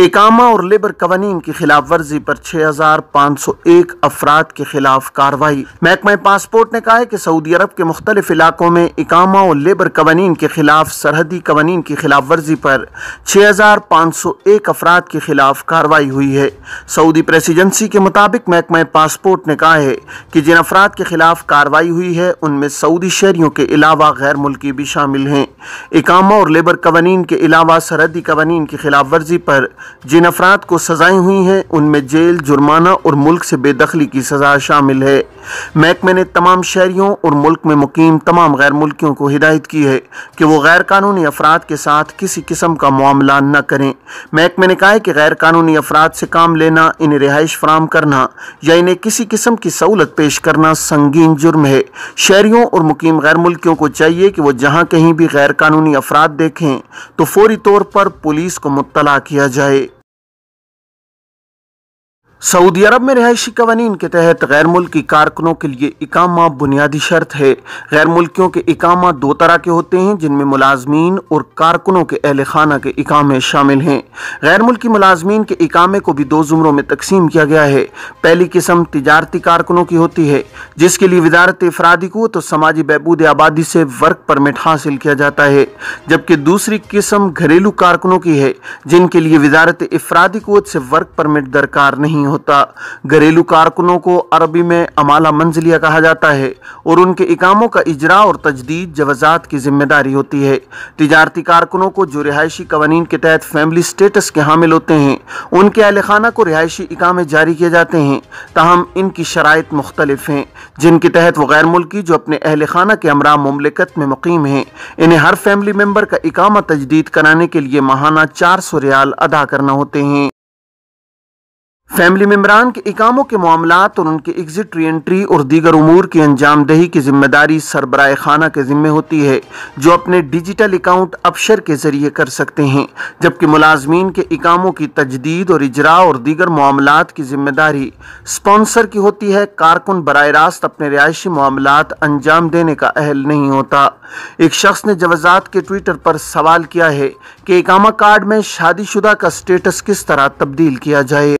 एकामा और लेबर कवानीन की खिलाफ वर्जी पर 6,501 अफराद के खिलाफ कार्रवाई महकमा पासपोर्ट ने कहा है कि सऊदी अरब के मुख्तलिफ इलाकों में एकामा और लेबर कवानीन के खिलाफ सरहदी कवानीन की खिलाफ वर्जी पर 6,501 अफराद के खिलाफ कार्रवाई हुई है सऊदी प्रेस एजेंसी के मुताबिक महकमा पासपोर्ट ने कहा है कि जिन अफराद के खिलाफ कार्रवाई हुई है उनमें सऊदी शहरियों के अलावा गैर मुल्की भी शामिल हैं एकामा और लेबर कवानीन के अलावा सरहदी कवानीन की खिलाफ वर्जी पर जिन अफराद को सजाएं हुई हैं उनमें जेल जुर्माना और मुल्क से बेदखली की सजा शामिल है महकमे ने तमाम शहरीों और मुल्क में मुकीम तमाम गैर मुल्कियों को हिदायत की है कि वो गैर कानूनी अफराद के साथ किसी किस्म का मामला न करें महकमे ने कहा है कि गैर कानूनी अफराद से काम लेना इन्हें रिहाइश फराम करना या इन्हें किसी किस्म की सहूलत पेश करना संगीन जुर्म है शहरीों और मुकीम गैर मुल्कियों को चाहिए कि वह जहाँ कहीं भी गैर कानूनी अफराद देखें तो फौरी तौर पर पुलिस को मुतला किया जाए सऊदी अरब में रिहायशी कवानीन के तहत गैर मुल्की कारकुनों के लिए इकामा बुनियादी शर्त है गैर मुल्कियों के इकामा दो तरह के होते हैं जिनमें मुलाजमीन और कारकुनों के अहल खाना के इकामे शामिल हैं गैर मुल्की मुलाजमीन के इकामे को भी दो जुमरों में तकसीम किया गया है पहली किस्म तजारती कारकुनों की होती है जिसके लिए वजारत अफरादी को तो समाजी बहबूद आबादी से वर्क परमिट हासिल किया जाता है जबकि दूसरी किस्म घरेलू कारकुनों की है जिनके लिए वजारत अफरादी कोत से वर्क परमिट दरकार नहीं होता घरेलू कारकुनों को अरबी में अमाला मंजलिया कहा जाता है और उनके इकामों का इजरा और तजदीद जवाजात की जिम्मेदारी होती है तजारती कारकुनों को जो रिहायशी कवानीन के तहत फैमिली स्टेटस के हामिल होते हैं उनके अहल खाना को रिहायशी इकामे जारी किए जाते हैं ताहम इनकी शराइ मुख्तलिफ हैं जिनके तहत वो गैर मुल्की जो अपने अहल खाना के अमरा ममलिकत में मुकीम हैं इन्हें हर फैमिली मेम्बर का इकामा तजदीद कराने के लिए माहाना चार सौ रियाल अदा करना होते हैं फैमिली मम्बरान के इकामों के मामला और उनके एग्ज़िट री एंट्री और दीगर उमूर की अंजामदही की जिम्मेदारी सरबराह खाना के ज़िम्मे होती है जो अपने डिजिटल अकाउंट अपशर के ज़रिए कर सकते हैं जबकि मुलाजमीन के इकामों की तजदीद और इजरा और दीगर मामला की जिम्मेदारी स्पॉन्सर की होती है कारकुन बर रास्त अपने रिहायशी मामला अंजाम देने का अहल नहीं होता एक शख्स ने जवाजात के ट्विटर पर सवाल किया है कि इकामा कार्ड में शादीशुदा का स्टेटस किस तरह तब्दील किया जाए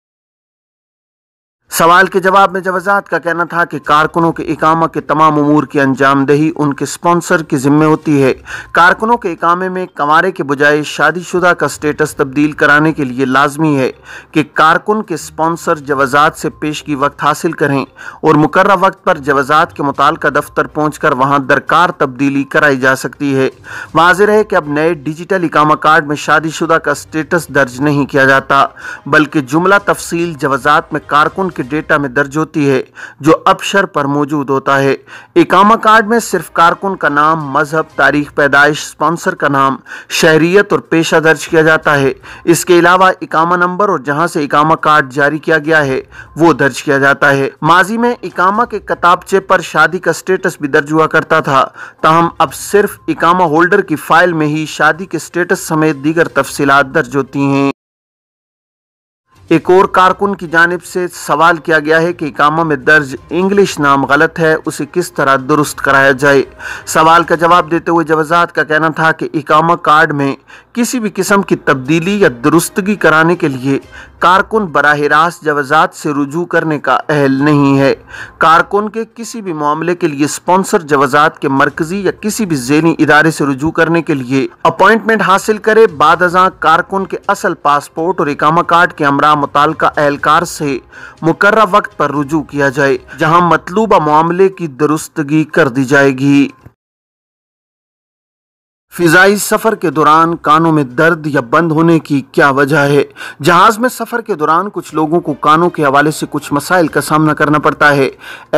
सवाल के जवाब में जवाजात का कहना था कि कारकुनों के इकामा के तमाम अमूर की अंजामदही उनके स्पॉन्सर की जिम्मे होती है कारकुनों के इकामे में कंवारे के बजाय शादीशुदा का स्टेटस तब्दील कराने के लिए लाजमी है कि कारकुन के स्पॉन्सर जवाजात से पेश की वक्त हासिल करें और मुकर वक्त पर जवाजात के मुताल दफ्तर पहुँच कर वहाँ दरकार तब्दीली कराई जा सकती है वाजिर है कि अब नए डिजिटल इकामा कार्ड में शादीशुदा का स्टेटस दर्ज नहीं किया जाता बल्कि जुमला तफसील जवाजात में कारकुन के डेटा में दर्ज होती है जो अपशर पर मौजूद होता है इकामा कार्ड में सिर्फ कारकुन का नाम मजहब तारीख पैदाइश स्पॉन्सर का नाम शहरीत और पेशा दर्ज किया जाता है इसके अलावा इकामा नंबर और जहां से इकामा कार्ड जारी किया गया है वो दर्ज किया जाता है माजी में इकामा के कताबचे पर शादी का स्टेटस भी दर्ज हुआ करता था ताहम अब सिर्फ इकामा होल्डर की फाइल में ही शादी के स्टेटस समेत दीगर तफसीत दर्ज होती हैं एक और कारकुन की जानब से सवाल किया गया है कि इकामा में दर्ज इंग्लिश नाम गलत है उसे किस तरह दुरुस्त कराया जाए सवाल का जवाब देते हुए जवाजात का कहना था कि इकामा कार्ड में किसी भी किस्म की तब्दीली या दुरुस्तगी कराने के लिए कारकुन बरह रास्त जवाजात से रुजू करने का अहल नहीं है कारकुन के किसी भी मामले के लिए स्पॉन्सर जवाजात के मरकजी या किसी भी जैनी इदारे से रुजू करने के लिए अपॉइंटमेंट हासिल करे बाद कारकुन के असल पासपोर्ट और इकामा कार्ड के अमराम मुतल एहलकार से मुकर वक्त पर रुजू किया जाए जहाँ मतलूबा मामले की दुरुस्तगी कर दी जाएगी फिजाई सफ़र के दौरान कानों में दर्द या बंद होने की क्या वजह है जहाज़ में सफ़र के दौरान कुछ लोगों को कानों के हवाले से कुछ मसाइल का सामना करना पड़ता है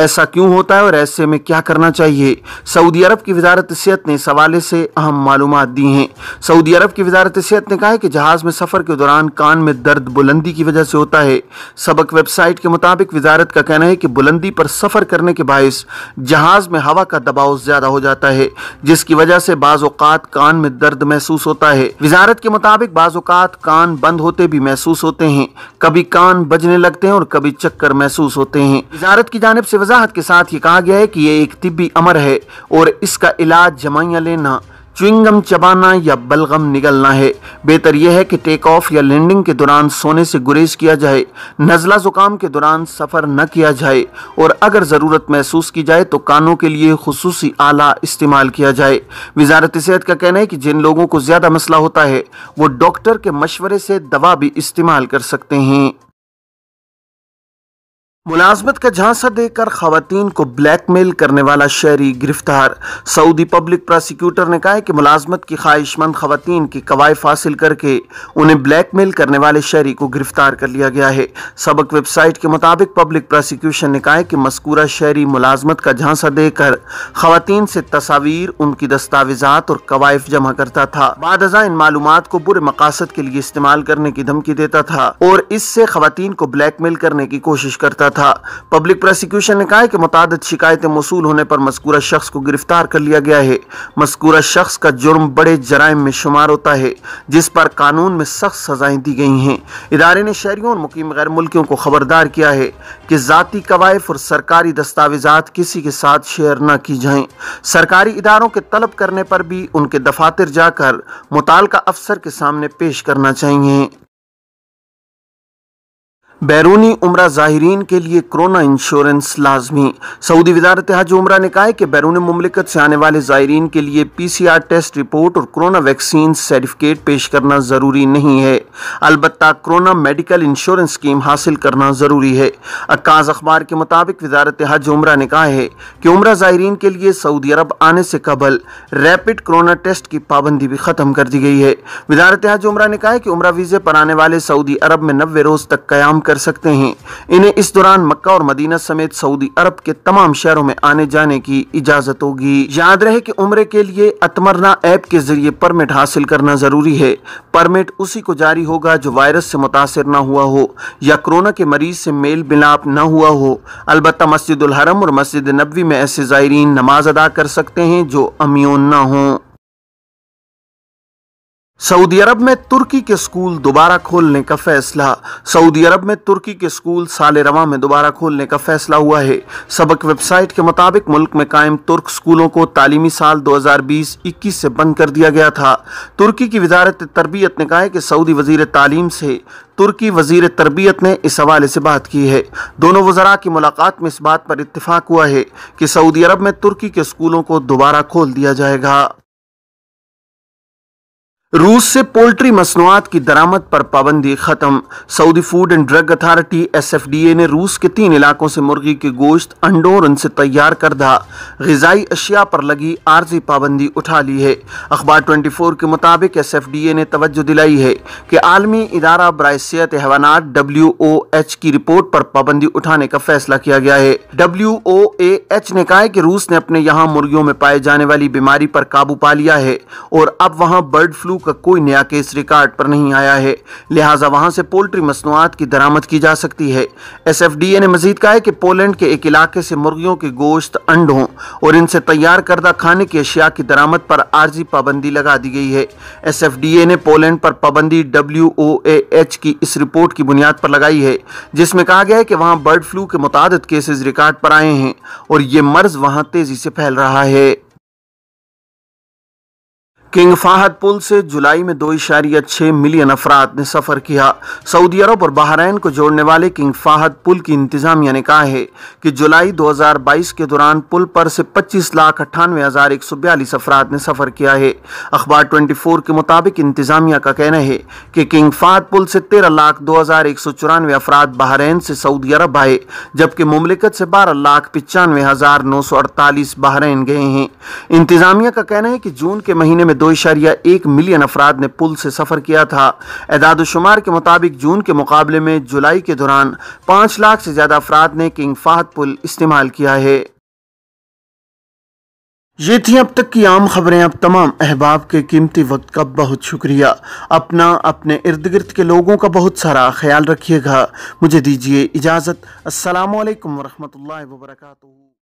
ऐसा क्यों होता है और ऐसे में क्या करना चाहिए सऊदी अरब की वजारत सेहत ने इस हवाले से अहम मालूम दी हैं सऊदी अरब की वजारत सेहत ने कहा है कि जहाज़ में सफ़र के दौरान कान में दर्द बुलंदी की वजह से होता है सबक वेबसाइट के मुताबिक वजारत का कहना है कि बुलंदी पर सफ़र करने के बायस जहाज़ में हवा का दबाव ज़्यादा हो जाता है जिसकी वजह से बाज़ात साथ कान में दर्द महसूस होता है वजारत के मुताबिक बाजुकात कान बंद होते भी महसूस होते हैं कभी कान बजने लगते हैं और कभी चक्कर महसूस होते हैं वजारत की जानब ऐसी वजाहत के साथ ये कहा गया है की ये एक तिबी अमर है और इसका इलाज जमाइया लेना च्युइंगम चबाना या बलगम निगलना है बेहतर यह है कि टेक ऑफ या लैंडिंग के दौरान सोने से गुरेज किया जाए नज़ला ज़ुकाम के दौरान सफ़र न किया जाए और अगर ज़रूरत महसूस की जाए तो कानों के लिए खसूस आला इस्तेमाल किया जाए वजारत सेहत का कहना है कि जिन लोगों को ज़्यादा मसला होता है वो डॉक्टर के मशवरे से दवा भी इस्तेमाल कर सकते हैं मुलाजमत का झांसा देकर खातन को ब्लैकमेल करने वाला शहरी गिरफ्तार सऊदी पब्लिक प्रोसिक्यूटर ने कहा है कि मुलाजमत की ख्वाहिशमंद खातन की कवायफ हासिल करके उन्हें ब्लैकमेल करने वाले शहरी को गिरफ्तार कर लिया गया है सबक वेबसाइट के मुताबिक पब्लिक प्रोसिक्यूशन ने कहा है कि मस्कूरा शहरी मुलाजमत का झांसा देकर खातन से तस्वीर उनकी दस्तावेजात और कवायफ जमा करता था बाद इन मालूम को बुरे मकासद के लिए इस्तेमाल करने की धमकी देता था और इससे खातन को ब्लैकमेल करने की कोशिश करता था था पब्लिक प्रोसिक्यूशन ने निकाय कि मुताद शिकायतें मौसू होने पर मस्कूरा शख्स को गिरफ्तार कर लिया गया है मस्कूरा शख्स का जुर्म बड़े जराय में शुमार होता है जिस पर कानून में सख्त सजाएं दी गई हैं इदारे ने शहरीों और मुकीम गैर मुल्कियों को खबरदार किया है कि ज़ाती कवायफ और सरकारी दस्तावेजात किसी के साथ शेयर न की जाएं सरकारी इदारों के तलब करने पर भी उनके दफातर जाकर मुतल अफसर के सामने पेश करना चाहिए बैरूनी उम्र ज़ाहरीन के लिए कोरोना इंश्योरेंस लाजमी सऊदी वजारत हज उम्र ने कहा है कि बैरून ममलिकत से आने वाले ज़ायरीन के लिए P C R test report और कोरोना वैक्सीन सर्टिफिकेट पेश करना ज़रूरी नहीं है अलबत् कोरोना मेडिकल इंश्योरेंस स्कीम हासिल करना ज़रूरी है अक्काज अखबार के मुताबिक वजारत हज उम्र ने कहा है कि उम्र ज़ायरीन के लिए सऊदी अरब आने से कबल रैपिड कोरोना टेस्ट की पाबंदी भी ख़त्म कर दी गई है वजारत हज उम्र ने कहा है कि उम्र वीज़े पर आने वाले सऊदी अरब में नबे रोज़ तक क्याम कर कर सकते हैं इन्हें इस दौरान मक्का और मदीना समेत सऊदी अरब के तमाम शहरों में आने जाने की इजाज़त होगी याद रहे कि उम्र के लिए अतमरना ऐप के जरिए परमिट हासिल करना ज़रूरी है परमिट उसी को जारी होगा जो वायरस से मुतासर न हुआ हो या कोरोना के मरीज से मेल मिलाप न हुआ हो अलबत् मस्जिद हरम और मस्जिद नबी में ऐसे ज़ायरीन नमाज अदा कर सकते हैं जो अमियोन न हों सऊदी अरब में तुर्की के स्कूल दोबारा खोलने का फैसला सऊदी अरब में तुर्की के स्कूल साल रवा में दोबारा खोलने का फैसला हुआ है सबक वेबसाइट के मुताबिक मुल्क में कायम तुर्क स्कूलों को तालीमी साल 2020-21 से बंद कर दिया गया था तुर्की की वजारत तरबियत ने कहा है कि सऊदी वजीर तालीम से तुर्की वजीर तरबियत ने इस हवाले से बात की है दोनों वजरा की मुलाकात में इस बात पर इतफाक हुआ है कि सऊदी अरब में तुर्की के स्कूलों को दोबारा खोल दिया जाएगा रूस से पोल्ट्री मसनूआत की दरामद पर पाबंदी खत्म Saudi food and drug authority SFDA ने रूस के तीन इलाकों से मुर्गी के गोश्त अंडों और उनसे तैयार करदा गजाई अशिया पर लगी आर्जी पाबंदी उठा ली है अखबार 24 के मुताबिक एसएफडीए ने तवज्जो दिलाई है कि आलमी इदारा बरए सेहत डब्ल्यू की रिपोर्ट पर पाबंदी उठाने का फैसला किया गया है डब्ल्यू ने कहा कि रूस ने अपने यहाँ मुर्गियों में पाए जाने वाली बीमारी पर काबू पा लिया है और अब वहाँ बर्ड फ्लू का कोई नया केस रिकॉर्ड पर नहीं आया है लिहाजा वहां से पोल्ट्री मसनूआत की दरामद की जा सकती है एस एफ डी ए ने मजीद कहा है कि पोलैंड के एक इलाके से मुर्गियों के गोश्त अंडों और इनसे तैयार करदा खाने की अशिया की दरामद पर आर्जी पाबंदी लगा दी गई है एस एफ डी ए ने पोलैंड पर पाबंदी डब्ल्यू ओ एच की इस रिपोर्ट की बुनियाद पर लगाई है जिसमें कहा गया है कि वहाँ बर्ड फ्लू के मुताद केसेज रिकॉर्ड पर आए हैं और ये मर्ज वहाँ तेजी से फैल रहा है किंग फाहद पुल से जुलाई में दो इशारिया छह मिलियन अफराद ने सफ़र किया सऊदी अरब और बहरीन को जोड़ने वाले किंग फाहद पुल की इंतजामिया ने कहा है कि जुलाई 2022 के दौरान पुल पर से पच्चीस लाख अट्ठानवे हज़ार एक सौ बयालीस अफराद ने सफ़र किया है अखबार 24 के मुताबिक इंतजामिया का कहना है कि किंग फाहद पुल से तेरह लाख दो हज़ार एक सौ चौरानवे अफराद बहरीन से सऊदी अरब आए जबकि मुमलिकत से बारह लाख पचानवे हज़ार नौ सौ अड़तालीस बहरीन गए हैं इंतजामिया का कहना है कि जून के महीने में दो इशारिया एक मिलियन अफराद ने पुल से सफ़र किया था एदादोशुमार के मुताबिक जून के मुकाबले में जुलाई के दौरान पांच लाख से ज़्यादा अफराद ने किंग फाहद पुल इस्तेमाल किया है ये थी अब तक की आम खबरें अब तमाम अहबाब के कीमती वक्त का बहुत शुक्रिया अपना अपने इर्द गिर्द के लोगों का बहुत सारा ख्याल रखिएगा मुझे दीजिए इजाज़त असलकम वरहमल वर्का